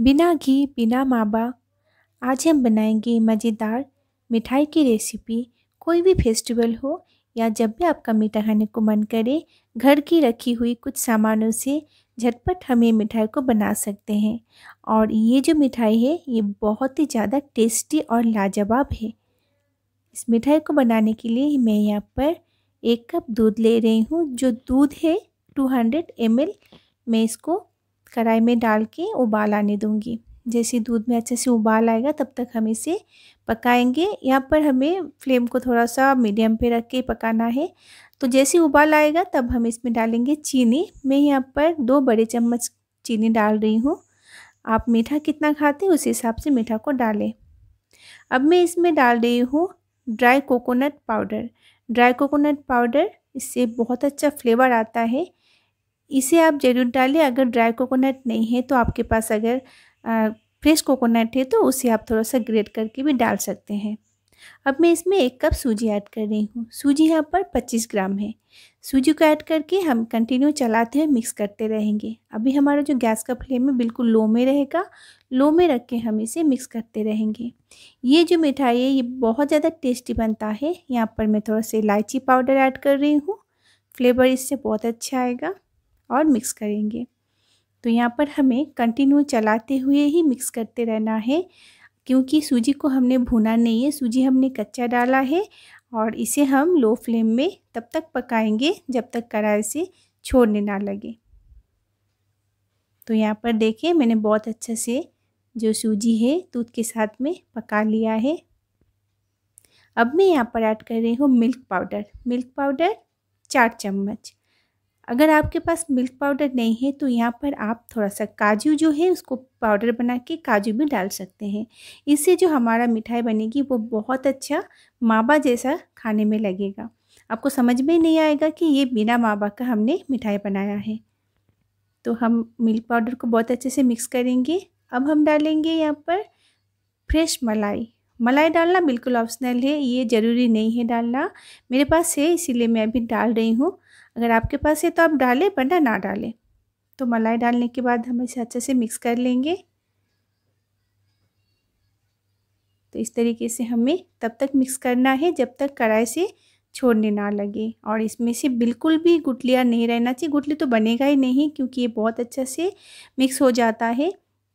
बिना घी बिना मावा आज हम बनाएंगे मज़ेदार मिठाई की रेसिपी कोई भी फेस्टिवल हो या जब भी आपका मीठा खाने को मन करे घर की रखी हुई कुछ सामानों से झटपट हम ये मिठाई को बना सकते हैं और ये जो मिठाई है ये बहुत ही ज़्यादा टेस्टी और लाजवाब है इस मिठाई को बनाने के लिए मैं यहाँ पर एक कप दूध ले रही हूँ जो दूध है 200 हंड्रेड मैं इसको कढ़ाई में डाल के उबाल आने दूंगी जैसे दूध में अच्छे से उबाल आएगा तब तक हम इसे पकाएंगे यहाँ पर हमें फ्लेम को थोड़ा सा मीडियम पे रख के पकाना है तो जैसे उबाल आएगा तब हम इसमें डालेंगे चीनी मैं यहाँ पर दो बड़े चम्मच चीनी डाल रही हूँ आप मीठा कितना खाते हैं उस हिसाब से मीठा को डालें अब मैं इसमें डाल रही हूँ dry coconut powder dry coconut powder इससे बहुत अच्छा फ्लेवर आता है इसे आप ज़रूर डालें अगर ड्राई कोकोनट नहीं है तो आपके पास अगर फ्रेश कोकोनट है तो उसे आप थोड़ा सा ग्रेट करके भी डाल सकते हैं अब मैं इसमें एक कप सूजी ऐड कर रही हूँ सूजी यहाँ पर 25 ग्राम है सूजी को ऐड करके हम कंटिन्यू चलाते हुए मिक्स करते रहेंगे अभी हमारा जो गैस का फ्लेम है बिल्कुल लो में रहेगा लो में रख के हम इसे मिक्स करते रहेंगे ये जो मिठाई है ये बहुत ज़्यादा टेस्टी बनता है यहाँ पर मैं थोड़ा सा इलायची पाउडर ऐड कर रही हूँ फ्लेवर इससे बहुत अच्छा आएगा और मिक्स करेंगे तो यहाँ पर हमें कंटिन्यू चलाते हुए ही मिक्स करते रहना है क्योंकि सूजी को हमने भुना नहीं है सूजी हमने कच्चा डाला है और इसे हम लो फ्लेम में तब तक पकाएंगे जब तक कढ़ाई से छोड़ने ना लगे तो यहाँ पर देखें मैंने बहुत अच्छे से जो सूजी है दूध के साथ में पका लिया है अब मैं यहाँ पर ऐड कर रही हूँ मिल्क पाउडर मिल्क पाउडर चार चम्मच अगर आपके पास मिल्क पाउडर नहीं है तो यहाँ पर आप थोड़ा सा काजू जो है उसको पाउडर बना के काजू भी डाल सकते हैं इससे जो हमारा मिठाई बनेगी वो बहुत अच्छा मावा जैसा खाने में लगेगा आपको समझ में नहीं आएगा कि ये बिना मावा का हमने मिठाई बनाया है तो हम मिल्क पाउडर को बहुत अच्छे से मिक्स करेंगे अब हम डालेंगे यहाँ पर फ्रेश मलाई मलाई डालना बिल्कुल ऑप्शनल है ये ज़रूरी नहीं है डालना मेरे पास है इसीलिए मैं अभी डाल रही हूँ अगर आपके पास है तो आप डालें वरना ना डालें तो मलाई डालने के बाद हम इसे अच्छे से मिक्स कर लेंगे तो इस तरीके से हमें तब तक मिक्स करना है जब तक कढ़ाई से छोड़ने ना लगे और इसमें से बिल्कुल भी गुटलिया नहीं रहना चाहिए गुटली तो बनेगा ही नहीं क्योंकि ये बहुत अच्छा से मिक्स हो जाता है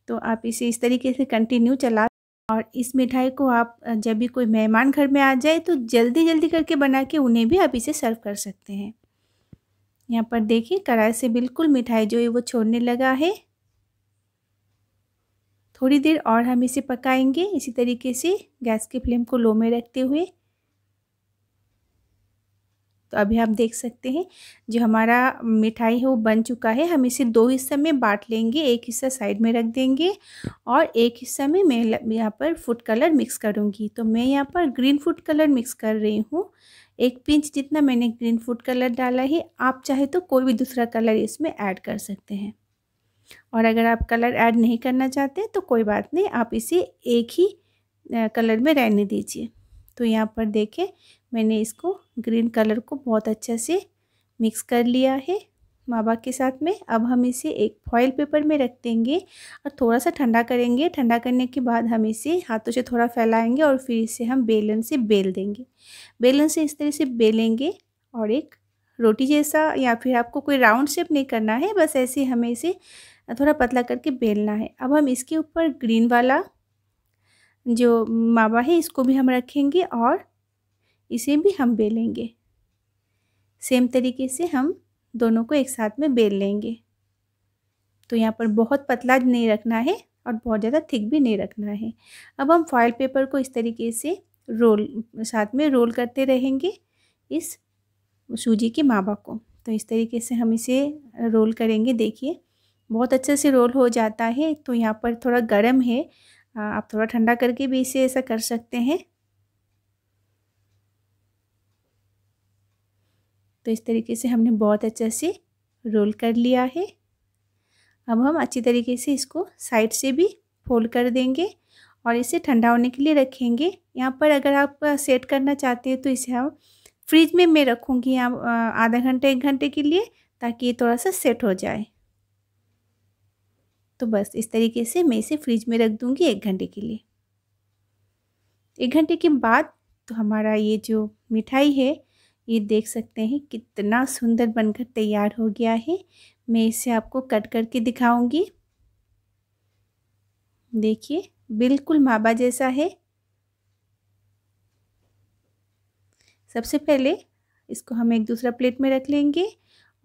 तो आप इसे इस तरीके से कंटिन्यू चला और इस मिठाई को आप जब भी कोई मेहमान घर में आ जाए तो जल्दी जल्दी करके बना के उन्हें भी आप इसे सर्व कर सकते हैं यहाँ पर देखिए कढ़ाई से बिल्कुल मिठाई जो है वो छोड़ने लगा है थोड़ी देर और हम इसे पकाएंगे इसी तरीके से गैस के फ्लेम को लो में रखते हुए तो अभी आप देख सकते हैं जो हमारा मिठाई है वो बन चुका है हम इसे दो हिस्से में बांट लेंगे एक हिस्सा साइड में रख देंगे और एक हिस्सा में मैं यहाँ पर फूड कलर मिक्स करूँगी तो मैं यहाँ पर ग्रीन फूड कलर मिक्स कर रही हूँ एक पिंच जितना मैंने ग्रीन फूड कलर डाला है आप चाहे तो कोई भी दूसरा कलर इसमें ऐड कर सकते हैं और अगर आप कलर ऐड नहीं करना चाहते तो कोई बात नहीं आप इसे एक ही कलर में रहने दीजिए तो यहाँ पर देखें मैंने इसको ग्रीन कलर को बहुत अच्छे से मिक्स कर लिया है मावा के साथ में अब हम इसे एक फॉयल पेपर में रख देंगे और थोड़ा सा ठंडा करेंगे ठंडा करने के बाद हम इसे हाथों से थोड़ा फैलाएंगे और फिर इसे हम बेलन से बेल देंगे बेलन से इस तरह से बेलेंगे और एक रोटी जैसा या फिर आपको कोई राउंड शेप नहीं करना है बस ऐसे हमें इसे थोड़ा पतला करके बेलना है अब हम इसके ऊपर ग्रीन वाला जो मावा है इसको भी हम रखेंगे और इसे भी हम बेलेंगे सेम तरीके से हम दोनों को एक साथ में बेल लेंगे तो यहाँ पर बहुत पतला नहीं रखना है और बहुत ज़्यादा थिक भी नहीं रखना है अब हम फॉइल पेपर को इस तरीके से रोल साथ में रोल करते रहेंगे इस सूजी के मावा को तो इस तरीके से हम इसे रोल करेंगे देखिए बहुत अच्छे से रोल हो जाता है तो यहाँ पर थोड़ा गर्म है आप थोड़ा ठंडा करके भी इसे ऐसा कर सकते हैं तो इस तरीके से हमने बहुत अच्छे से रोल कर लिया है अब हम अच्छी तरीके से इसको साइड से भी फोल्ड कर देंगे और इसे ठंडा होने के लिए रखेंगे यहाँ पर अगर आप सेट करना चाहते हैं तो इसे हम फ्रिज में मैं रखूँगी यहाँ आधा घंटे एक घंटे के लिए ताकि ये थोड़ा सा सेट हो जाए तो बस इस तरीके से मैं इसे फ्रिज में रख दूँगी एक घंटे के लिए एक घंटे के बाद तो हमारा ये जो मिठाई है ये देख सकते हैं कितना सुंदर बनकर तैयार हो गया है मैं इसे आपको कट करके दिखाऊंगी देखिए बिल्कुल मावा जैसा है सबसे पहले इसको हम एक दूसरा प्लेट में रख लेंगे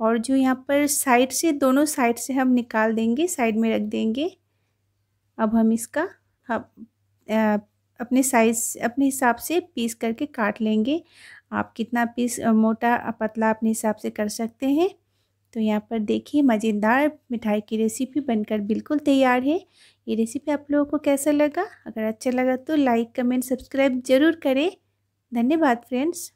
और जो यहाँ पर साइड से दोनों साइड से हम निकाल देंगे साइड में रख देंगे अब हम इसका हम अपने साइज़ अपने हिसाब से पीस करके काट लेंगे आप कितना पीस मोटा पतला अपने हिसाब से कर सकते हैं तो यहाँ पर देखिए मज़ेदार मिठाई की रेसिपी बनकर बिल्कुल तैयार है ये रेसिपी आप लोगों को कैसा लगा अगर अच्छा लगा तो लाइक कमेंट सब्सक्राइब ज़रूर करें धन्यवाद फ्रेंड्स